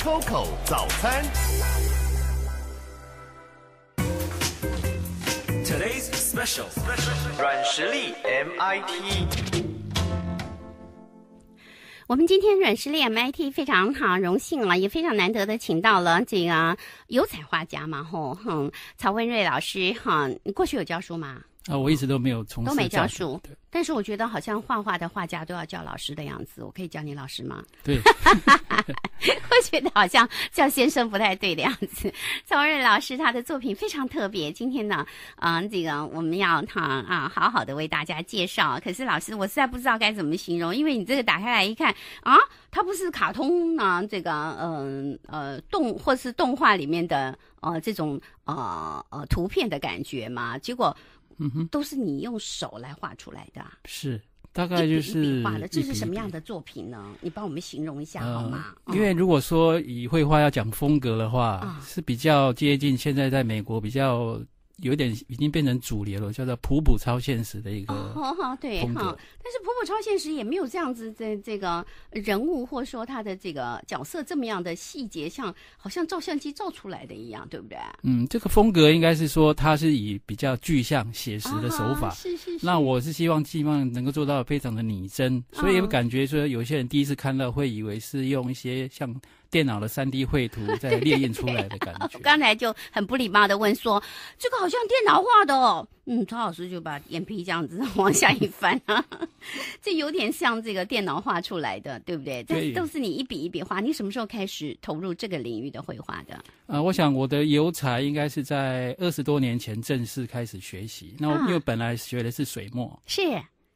Coco 早餐，Today's special，软实力 MIT。我们今天软实力 MIT 非常好，荣幸了，也非常难得的请到了这个油彩画家嘛吼，哼曹文瑞老师哈，你过去有教书吗？啊，我一直都没有从都没教书，但是我觉得好像画画的画家都要叫老师的样子。我可以叫你老师吗？对，我觉得好像叫先生不太对的样子。曹睿老师他的作品非常特别，今天呢，嗯，这个我们要他啊好好的为大家介绍。可是老师，我实在不知道该怎么形容，因为你这个打开来一看啊，它不是卡通啊，这个嗯呃动或是动画里面的呃这种呃呃图片的感觉嘛，结果。都是你用手来画出来的，是大概就是一笔画的。这是什么样的作品呢？你帮我们形容一下好吗？因为如果说以绘画要讲风格的话，是比较接近现在在美国比较。有点已经变成主流了，叫做普普超现实的一个风格。但是普普超现实也没有这样子这这个人物，或说他的这个角色这么样的细节，像好像照相机照出来的一样，对不对？嗯，这个风格应该是说它是以比较具象写实的手法。是是。那我是希望希望能够做到非常的拟真，所以感觉说有些人第一次看到会以为是用一些像。电脑的三 D 绘图 在列印出来的感觉，刚才就很不礼貌的问说：“这个好像电脑画的哦。”嗯，曹老师就把眼皮这样子 往下一翻，这有点像这个电脑画出来的，对不对？这都是你一笔一笔画。你什么时候开始投入这个领域的绘画的？呃，我想我的油彩应该是在二十多年前正式开始学习。那我因为本来学的是水墨，是。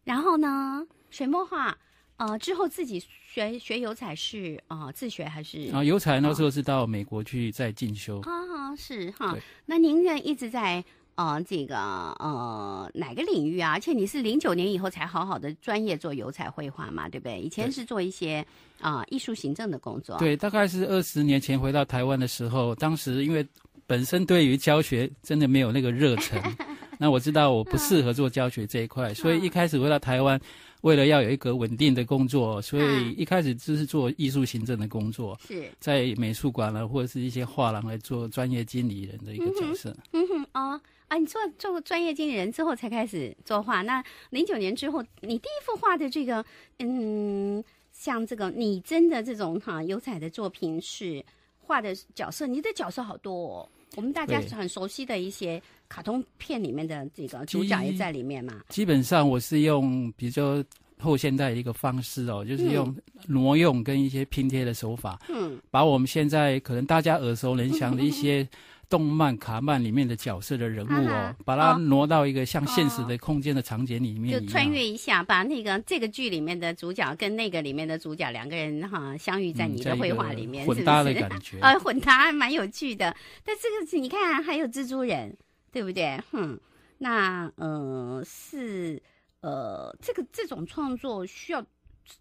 然后呢，水墨画。呃，之后自己学学油彩是啊，自学还是啊？油彩那时候是到美国去再进修啊，是哈。那您在一直在呃这个呃哪个领域啊？而且你是零九年以后才好好的专业做油彩绘画嘛，对不对？以前是做一些啊艺术行政的工作。对，大概是二十年前回到台湾的时候，当时因为本身对于教学真的没有那个热忱，那我知道我不适合做教学这一块，所以一开始回到台湾。为了要有一个稳定的工作，所以一开始就是做艺术行政的工作，是、在美术馆了或者是一些画廊来做专业经理人的一个角色。嗯哼哦啊！你做做专业经理人之后才开始作画。那零九年之后，你第一幅画的这个嗯，像这个拟真的这种哈油彩的作品是画的角色，你的角色好多，哦，我们大家很熟悉的一些。卡通片里面的这个主角也在里面嘛？基本上我是用比较后现代的一个方式哦，就是用挪用跟一些拼贴的手法，嗯，把我们现在可能大家耳熟能详的一些动漫、卡曼里面的角色的人物哦，把它挪到一个像现实的空间的场景里面，就穿越一下，把那个这个剧里面的主角跟那个里面的主角两个人哈相遇在你的绘画里面，混搭的感觉，呃，混搭蛮有趣的，但这个是你看还有蜘蛛人。对不对？哼，那呃是呃，这个这种创作需要，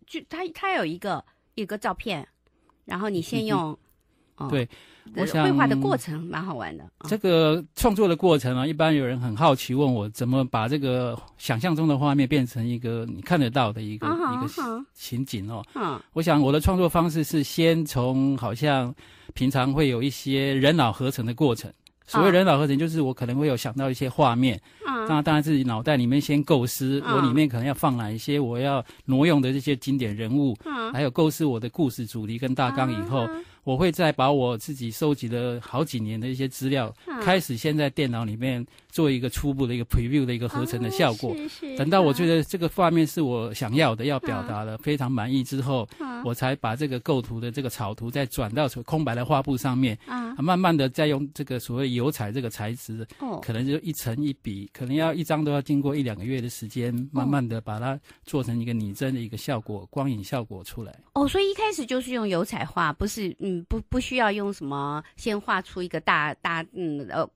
就他他有一个一个照片，然后你先用，对，我想绘画的过程蛮好玩的。这个创作的过程啊，一般有人很好奇问我，怎么把这个想象中的画面变成一个你看得到的一个一个情景哦。嗯，我想我的创作方式是先从好像平常会有一些人脑合成的过程。所谓人脑合成，就是我可能会有想到一些画面，啊，然当然自己脑袋里面先构思，我里面可能要放哪一些，我要挪用的这些经典人物，啊，还有构思我的故事主题跟大纲以后，我会再把我自己收集了好几年的一些资料，开始先在电脑里面做一个初步的一个 preview 的一个合成的效果，等到我觉得这个画面是我想要的，要表达的非常满意之后，啊，我才把这个构图的这个草图再转到空白的画布上面，啊，慢慢的再用这个所谓有。油彩这个材质，哦，可能就一层一笔，可能要一张都要经过一两个月的时间，慢慢的把它做成一个拟真的一个效果、光影效果出来。哦，所以一开始就是用油彩画，不是嗯不不需要用什么先画出一个大大嗯呃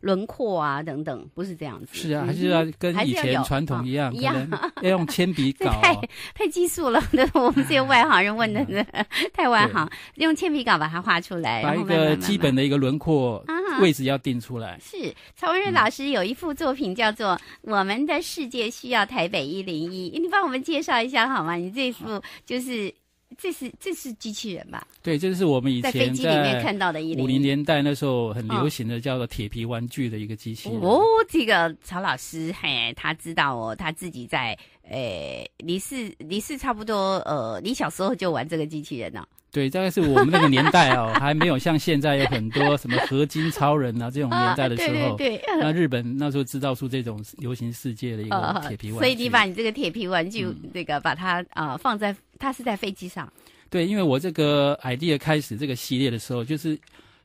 轮廓啊等等，不是这样子。是啊，还是要跟以前传统一样，一样要用铅笔稿。太太技术了，那我们这些外行人问的 太外行，用铅笔稿把它画出来，把一个基本的一个轮廓为。一直要定出来。是曹文瑞老师有一幅作品叫做《我们的世界需要台北一零一》，你帮我们介绍一下好吗？你这幅就是，这是这是机器人吧？对，这是我们以前在飞机里面看到的一零年代那时候很流行的叫做铁皮玩具的一个机器人。哦，这个曹老师嘿，他知道哦，他自己在诶，你是你是差不多呃，你小时候就玩这个机器人了。对，大概是我们那个年代哦，还没有像现在有很多什么合金超人啊这种年代的时候，对那日本那时候制造出这种流行世界的一个铁皮玩具。所以你把你这个铁皮玩具，这个把它啊放在，它是在飞机上。对，因为我这个 idea 开始这个系列的时候，就是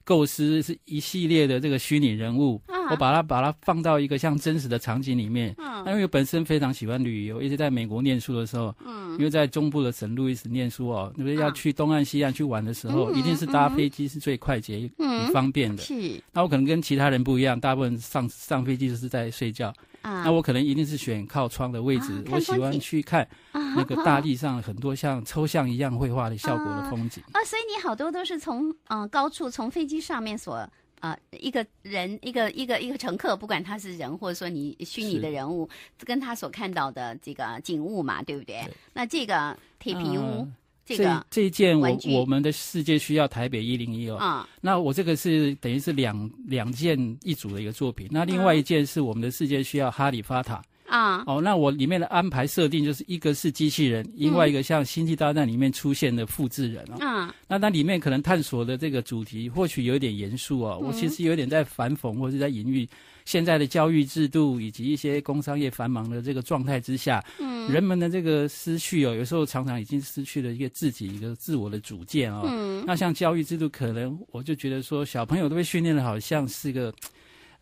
构思是一系列的这个虚拟人物。我把它把它放到一个像真实的场景里面。嗯。因为本身非常喜欢旅游，一直在美国念书的时候，嗯。因为在中部的省路一直念书哦，因为要去东岸西岸去玩的时候，一定是搭飞机是最快捷、嗯，方便的。是。那我可能跟其他人不一样，大部分上上飞机都是在睡觉。啊。那我可能一定是选靠窗的位置，我喜欢去看那个大地上很多像抽象一样绘画的效果的风景。啊，所以你好多都是从嗯高处从飞机上面所。啊，一个人，一个一个一个乘客，不管他是人或者说你虚拟的人物，跟他所看到的这个景物嘛，对不对？那这个铁皮屋，这个这这一件，我我们的世界需要台北一零一哦。啊，那我这个是等于是两两件一组的一个作品。那另外一件是我们的世界需要哈利法塔。啊，哦，那我里面的安排设定就是一个是机器人，另外一个像《星际大战》里面出现的复制人啊。嗯。那那里面可能探索的这个主题或许有点严肃哦、嗯。我其实有点在反讽，或者在隐喻现在的教育制度以及一些工商业繁忙的这个状态之下，嗯，人们的这个失去哦，有时候常常已经失去了一个自己一个自我的主见哦。嗯。那像教育制度，可能我就觉得说，小朋友都被训练的好像是一个。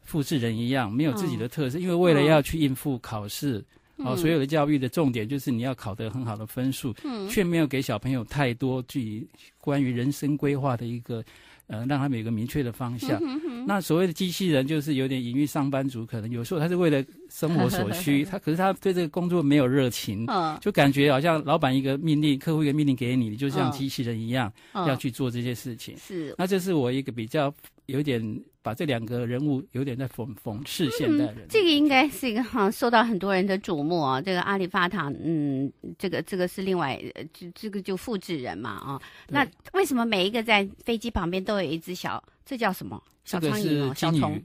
复制人一样，没有自己的特色，因为为了要去应付考试，哦，所有的教育的重点就是你要考得很好的分数，却没有给小朋友太多具关于人生规划的一个，呃，让他们有个明确的方向。那所谓的机器人，就是有点隐喻上班族，可能有时候他是为了生活所需，他可是他对这个工作没有热情，就感觉好像老板一个命令，客户一个命令给你，你就像机器人一样要去做这些事情。是，那这是我一个比较有点。把这两个人物有点在讽讽刺现代人，这个应该是一个哈受到很多人的瞩目啊。这个阿里巴塔，嗯，这个这个是另外，呃、这个就复制人嘛啊。那为什么每一个在飞机旁边都有一只小？这叫什么？小苍蝇吗？小虫？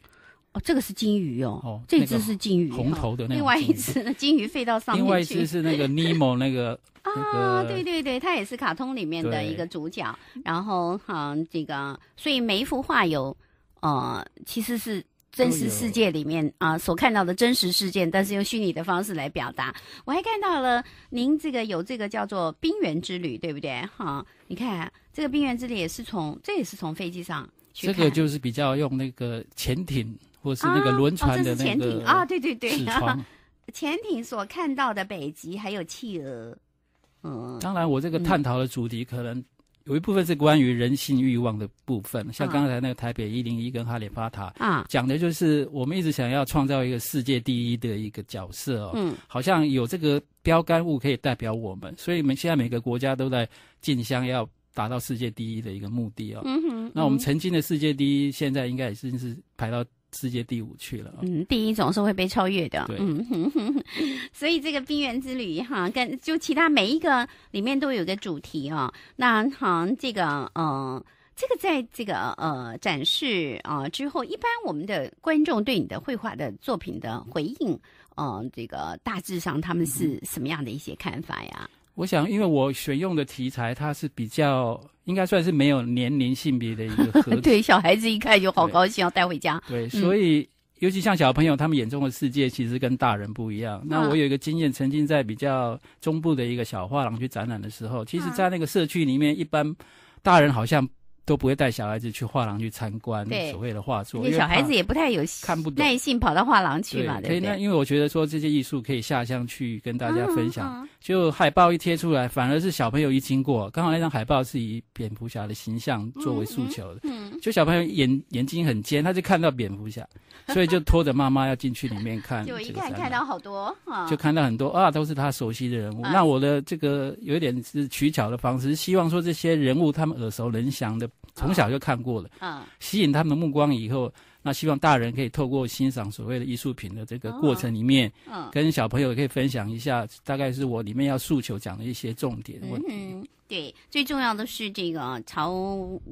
哦，这个是金鱼哦。哦，这只是金鱼。红头的那个。另外一只，那金鱼飞到上面去。另外一只是那个尼莫那个 啊，对对对，它也是卡通里面的一个主角。然后哈，这个所以每一幅画有。呃，其实是真实世界里面啊所看到的真实事件，但是用虚拟的方式来表达。我还看到了您这个有这个叫做冰原之旅，对不对？哈，你看这个冰原之旅也是从这也是从飞机上，这个就是比较用那个潜艇或是那个轮船的那个啊，对对对，潜艇所看到的北极还有企鹅，嗯，当然我这个探讨的主题可能。有一部分是关于人性欲望的部分，像刚才那个台北一零一跟哈利法塔，啊，讲的就是我们一直想要创造一个世界第一的一个角色哦，嗯，好像有这个标杆物可以代表我们，所以我们现在每个国家都在竞相要达到世界第一的一个目的哦，嗯哼，那我们曾经的世界第一，现在应该已经是排到。世界第五去了。嗯，第一总是会被超越的。对，嗯，所以这个冰原之旅哈，跟就其他每一个里面都有个主题啊。那好，这个呃，这个在这个呃展示啊之后，一般我们的观众对你的绘画的作品的回应，嗯，这个大致上他们是什么样的一些看法呀？我想，因为我选用的题材，它是比较。应该算是没有年龄、性别的一个合 对，小孩子一看就好高兴，要带回家。对，所以尤其像小朋友，他们眼中的世界其实跟大人不一样。那我有一个经验，曾经在比较中部的一个小画廊去展览的时候，其实在那个社区里面，一般大人好像。都不会带小孩子去画廊去参观所谓的画作，小孩子也不太有看不懂耐性跑到画廊去嘛。所以那因为我觉得说这些艺术可以下乡去跟大家分享，就海报一贴出来，反而是小朋友一经过，刚好那张海报是以蝙蝠侠的形象作为诉求的，就小朋友眼眼睛很尖，他就看到蝙蝠侠，所以就拖着妈妈要进去里面看。就一看看到好多啊，就看到很多啊，都是他熟悉的人物。那我的这个有一点是取巧的方式，希望说这些人物他们耳熟能详的。从小就看过了，啊，吸引他们目光以后，那希望大人可以透过欣赏所谓的艺术品的这个过程里面，嗯，跟小朋友也可以分享一下，大概是我里面要诉求讲的一些重点问题。对，最重要的是这个曹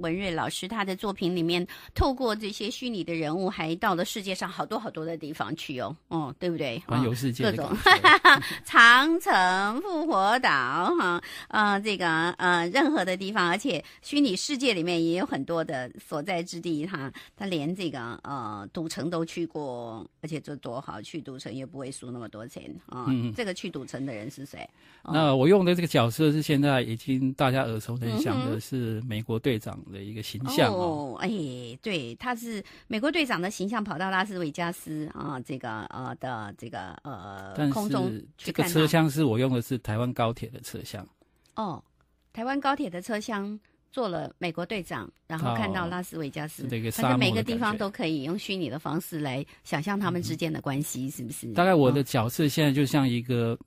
文瑞老师，他的作品里面，透过这些虚拟的人物，还到了世界上好多好多的地方去哦，哦，对不对？环游世界各种 长城、复活岛，哈，呃，这个呃，任何的地方，而且虚拟世界里面也有很多的所在之地，哈，他连这个呃赌城都去过，而且这多好，去赌城也不会输那么多钱啊。嗯。这个去赌城的人是谁？那我用的这个角色是现在已经。大家耳熟能详的是美国队长的一个形象哦，哎，对，他是美国队长的形象跑到拉斯维加斯啊，这个呃的这个呃空中这个车厢是我用的是台湾高铁的车厢哦，台湾高铁的车厢做了美国队长，然后看到拉斯维加斯，反正每个地方都可以用虚拟的方式来想象他们之间的关系，是不是？大概我的角色现在就像一个。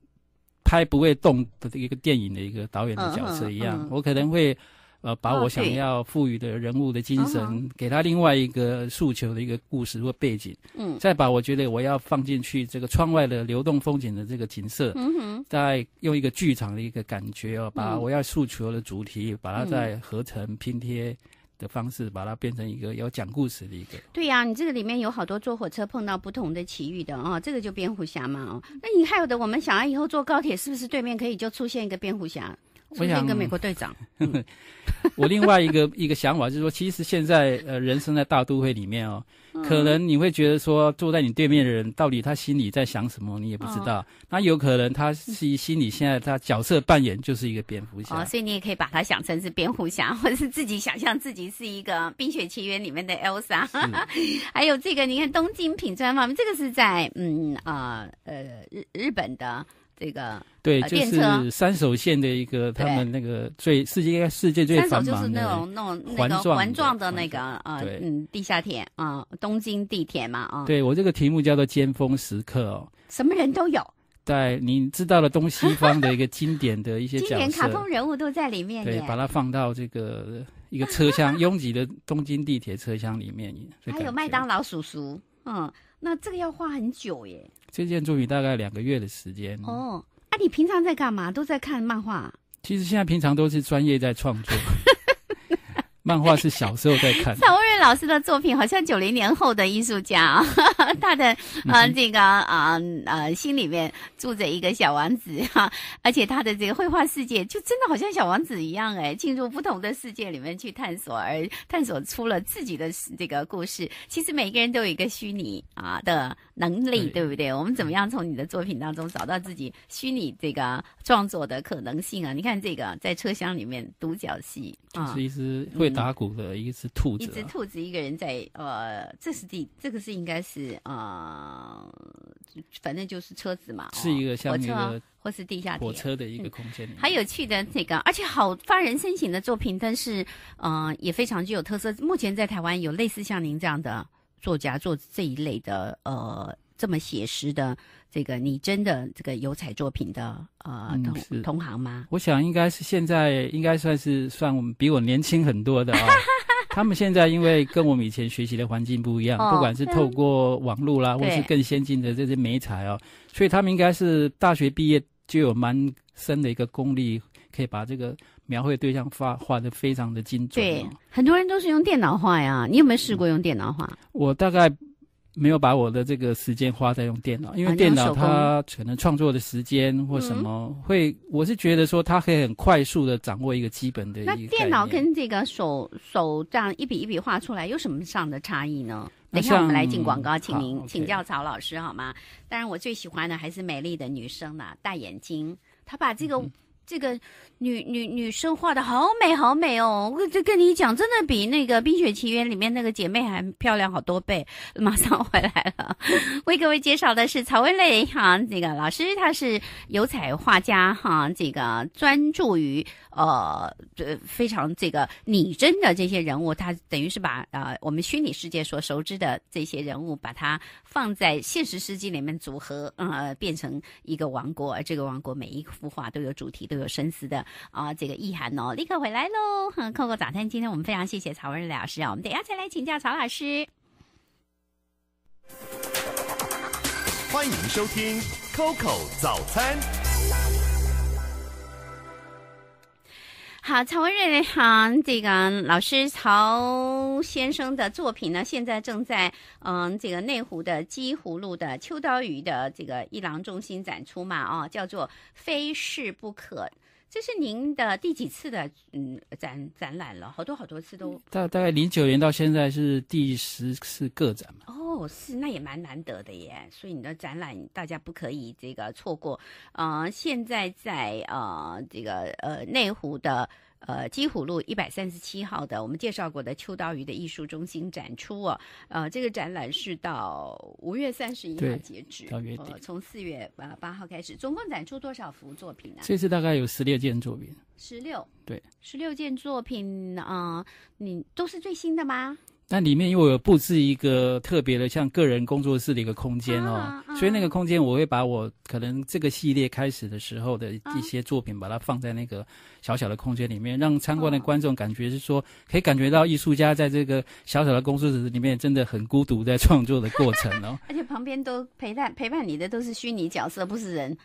拍不会动的一个电影的一个导演的角色一样，我可能会，呃，把我想要赋予的人物的精神，给他另外一个诉求的一个故事或背景，嗯，再把我觉得我要放进去这个窗外的流动风景的这个景色，嗯哼，再用一个剧场的一个感觉哦，把我要诉求的主题，把它再合成拼贴。的方式把它变成一个有讲故事的一个，对呀，你这个里面有好多坐火车碰到不同的奇遇的啊，这个就蝙蝠侠嘛哦，那你还有的，我们想要以后坐高铁是不是对面可以就出现一个蝙蝠侠，出现一个美国队长？我另外一个 一个想法就是说，其实现在呃，人生在大都会里面哦，可能你会觉得说，坐在你对面的人到底他心里在想什么，你也不知道。那有可能他是心里现在他角色扮演就是一个蝙蝠侠，哦，所以你也可以把他想成是蝙蝠侠，或者是自己想象自己是一个《冰雪奇缘》里面的 Elsa。还有这个，你看东京品川方面，这个是在嗯啊呃日日本的。这个对，就是三手线的一个，他们那个最世界世界最三手就是那种那种那个环状的那个啊，嗯，地下铁啊，东京地铁嘛啊。对我这个题目叫做尖峰时刻哦，什么人都有，在你知道了东西方的一个经典的一些 经典卡通人物都在里面，对，把它放到这个一个车厢 拥挤的东京地铁车厢里面，还有麦当劳叔叔，嗯。那这个要画很久耶，这件作品大概两个月的时间哦。啊，你平常在干嘛？都在看漫画？其实现在平常都是专业在创作。漫画是小时候在看。邵 文瑞老师的作品好像九零年后的艺术家啊，他的啊这个啊啊心里面住着一个小王子哈，而且他的这个绘画世界就真的好像小王子一样哎，进入不同的世界里面去探索，而探索出了自己的这个故事。其实每个人都有一个虚拟啊的。能力对不对？我们怎么样从你的作品当中找到自己虚拟这个创作的可能性啊？你看这个，在车厢里面独角戏，啊，是一只会打鼓的一只兔子，一只兔子一个人在呃，这是地，这个是应该是呃，反正就是车子嘛，是一个像那个或是地下火车的一个空间里，很有趣的这个，而且好发人深省的作品，但是嗯，也非常具有特色。目前在台湾有类似像您这样的。作家做这一类的呃这么写实的这个你真的这个油彩作品的呃同同行吗？我想应该是现在应该算是算我们比我年轻很多的啊。他们现在因为跟我们以前学习的环境不一样，不管是透过网络啦，或是更先进的这些美彩哦，所以他们应该是大学毕业就有蛮深的一个功力，可以把这个。描绘对象画画的非常的精准，对，很多人都是用电脑画呀。你有没有试过用电脑画？我大概没有把我的这个时间花在用电脑，因为电脑它可能创作的时间或什么会，我是觉得说它可以很快速的掌握一个基本的。那电脑跟这个手手这样一笔一笔画出来有什么上的差异呢？等一下我们来进广告，请您请教曹老师好吗？当然我最喜欢的还是美丽的女生呢，大眼睛，她把这个。这个女女女生画的好美，好美哦！我就跟你讲，真的比那个《冰雪奇缘》里面那个姐妹还漂亮好多倍。马上回来了，为各位介绍的是曹薇蕾哈，这个老师她是油彩画家哈，这个专注于呃这非常这个拟真的这些人物，她等于是把啊我们虚拟世界所熟知的这些人物，把它放在现实世界里面组合啊，变成一个王国。而这个王国每一幅画都有主题，都。有深思的啊，这个意涵哦，立刻回来喽！Coco 早餐，今天我们非常谢谢曹文瑞老师啊，我们等下再来请教曹老师。欢迎收听 Coco 早餐。好，曹文瑞，好，这个老师曹先生的作品呢，现在正在嗯，这个内湖的鸡葫芦的秋刀鱼的这个一郎中心展出嘛，啊，叫做非是不可。这是您的第几次的嗯展展览了？好多好多次都大大概零九年到现在是第十次个展嘛？哦，是那也蛮难得的耶，所以你的展览大家不可以这个错过。呃，现在在呃这个呃内湖的。呃，基虎路一百三十七号的，我们介绍过的秋刀鱼的艺术中心展出哦。呃，这个展览是到五月三十一号截止，呃，从四月八号开始，总共展出多少幅作品啊？这次大概有十六件作品。十六，对，十六件作品啊，你都是最新的吗？那里面又有布置一个特别的，像个人工作室的一个空间哦，所以那个空间我会把我可能这个系列开始的时候的一些作品，把它放在那个小小的空间里面，让参观的观众感觉是说，可以感觉到艺术家在这个小小的工作室里面真的很孤独在创作的过程哦。而且旁边都陪伴陪伴你的都是虚拟角色，不是人。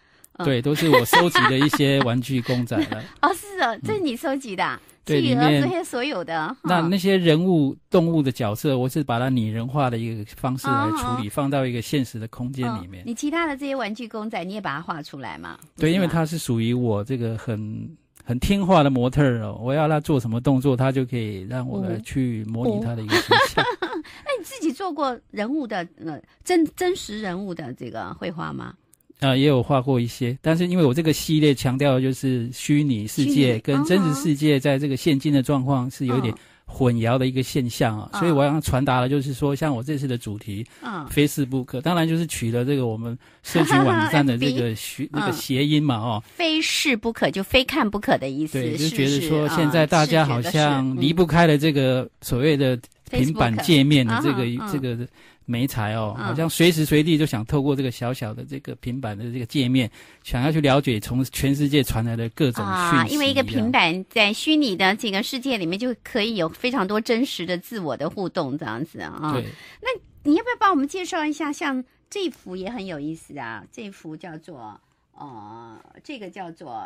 对，都是我收集的一些玩具公仔了。哦，是哦，这是你收集的，对，里面这些所有的。那那些人物、动物的角色，我是把它拟人化的一个方式来处理，放到一个现实的空间里面。你其他的这些玩具公仔，你也把它画出来嘛？对，因为它是属于我这个很很听话的模特儿，我要它做什么动作，它就可以让我来去模拟它的一个形象。那你自己做过人物的，呃，真真实人物的这个绘画吗？啊，也有画过一些，但是因为我这个系列强调的就是虚拟世界跟真实世界在这个现今的状况是有一点混淆的一个现象啊，所以我刚传达的，就是说像我这次的主题，嗯，非是不可，当然就是取了这个我们社群网站的这个 那个谐音嘛，哦，非是不可就非看不可的意思，就觉得说现在大家好像离不开了这个所谓的平板界面的这个这个。没才哦，好像随时随地就想透过这个小小的这个平板的这个界面，想要去了解从全世界传来的各种讯息。啊，因为一个平板在虚拟的这个世界里面，就可以有非常多真实的自我的互动这样子啊。对。那你要不要帮我们介绍一下？像这幅也很有意思啊，这幅叫做。哦，这个叫做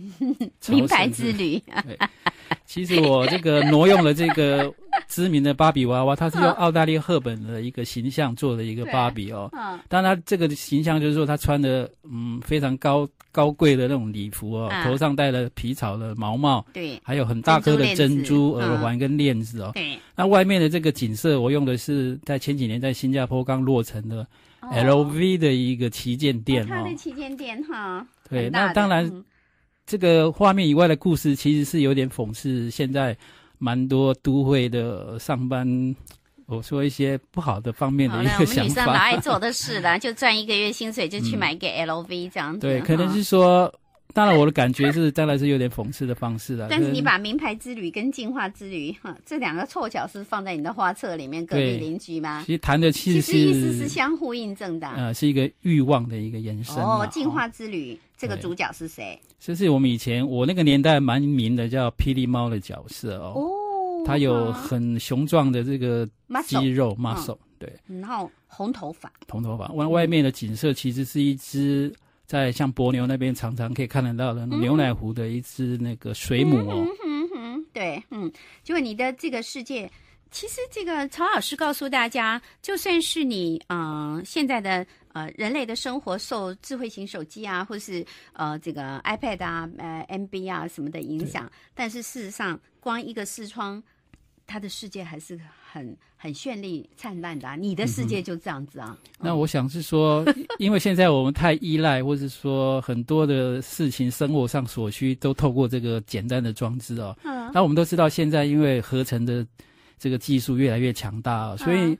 “名牌之旅”。其实我这个挪用了这个知名的芭比娃娃，它是用澳大利亚赫本的一个形象做的一个芭比哦。嗯。当然，它这个形象就是说，它穿的嗯非常高高贵的那种礼服哦，头上戴了皮草的毛帽，对，还有很大颗的珍珠耳环跟链子哦。对。那外面的这个景色，我用的是在前几年在新加坡刚落成的。L V 的一个旗舰店，他的旗舰店哈，对，那当然，这个画面以外的故事其实是有点讽刺。现在，蛮多都会的上班，我说一些不好的方面的一个想法。我们女生拿爱做的事呢，就赚一个月薪水就去买个 L V 这样子，对，可能是说。当然，我的感觉是，当然是有点讽刺的方式了。但是你把《名牌之旅》跟《进化之旅》哈这两个凑巧是放在你的画册里面隔壁邻居吗？其实谈的其实是，其实意思是相互印证的。呃，是一个欲望的一个延伸。哦，《进化之旅》这个主角是谁？就是我们以前我那个年代蛮明的叫霹雳猫的角色哦。哦。有很雄壮的这个肌肉 muscle，对。然后红头发。红头发外外面的景色其实是一只。在像伯牛那边，常常可以看得到的牛奶湖的一只那个水母哦。嗯哼，对，嗯，就你的这个世界，其实这个曹老师告诉大家，就算是你嗯现在的呃人类的生活受智慧型手机啊，或是呃这个 iPad 啊、呃 m b 啊什么的影响，但是事实上，光一个视窗，它的世界还是。很很绚丽灿烂的，啊，你的世界就这样子啊？那我想是说，因为现在我们太依赖，或是说很多的事情，生活上所需都透过这个简单的装置哦。嗯。那我们都知道，现在因为合成的这个技术越来越强大，所以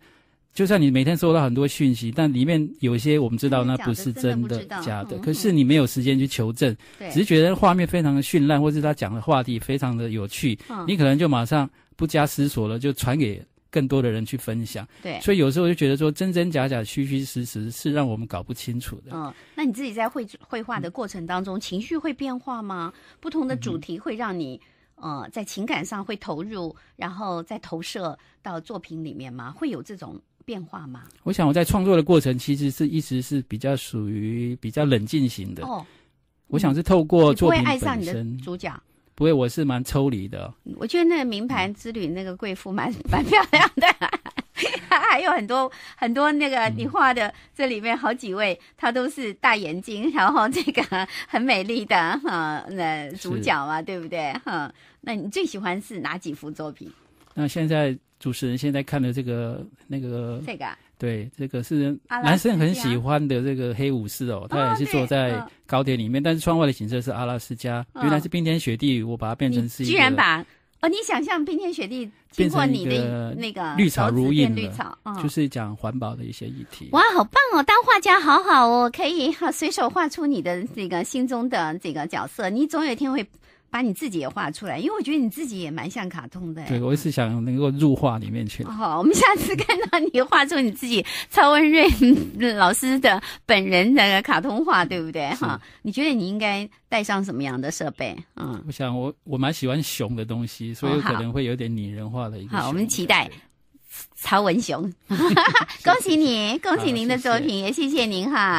就算你每天收到很多讯息，但里面有些我们知道那不是真的假的，可是你没有时间去求证，只是觉得画面非常的绚烂，或是他讲的话题非常的有趣，你可能就马上不加思索了，就传给。更多的人去分享，对，所以有时候我就觉得说真真假假、虚虚实实是让我们搞不清楚的。嗯，那你自己在绘绘画的过程当中，情绪会变化吗？不同的主题会让你呃在情感上会投入，然后再投射到作品里面吗？会有这种变化吗？我想我在创作的过程其实是一直是比较属于比较冷静型的。哦，我想是透过作品爱上你的主角。不会，我是蛮抽离的。我觉得那个名牌之旅那个贵妇蛮 蛮漂亮的，还有很多很多那个你画的这里面好几位，她都是大眼睛，然后这个很美丽的哈那主角嘛，对不对？哈，那你最喜欢是哪几幅作品？那现在主持人现在看的这个那个这个。对，这个是男生很喜欢的这个黑武士哦，他也是坐在高铁里面，但是窗外的景色是阿拉斯加，原来是冰天雪地，我把它变成是居然把哦，你想象冰天雪地经过你的那个绿草如茵绿草，就是讲环保的一些议题。哇，好棒哦，当画家好好哦，可以哈随手画出你的这个心中的这个角色，你总有一天会。把你自己也画出来，因为我觉得你自己也蛮像卡通的。对，我是想能够入画里面去。好，我们下次看到你画出你自己曹文瑞老师的本人的卡通画，对不对？哈，你觉得你应该带上什么样的设备嗯，我想，我我蛮喜欢熊的东西，所以可能会有点拟人化的一个。好，我们期待曹文哈，恭喜你，恭喜您的作品，也谢谢您哈。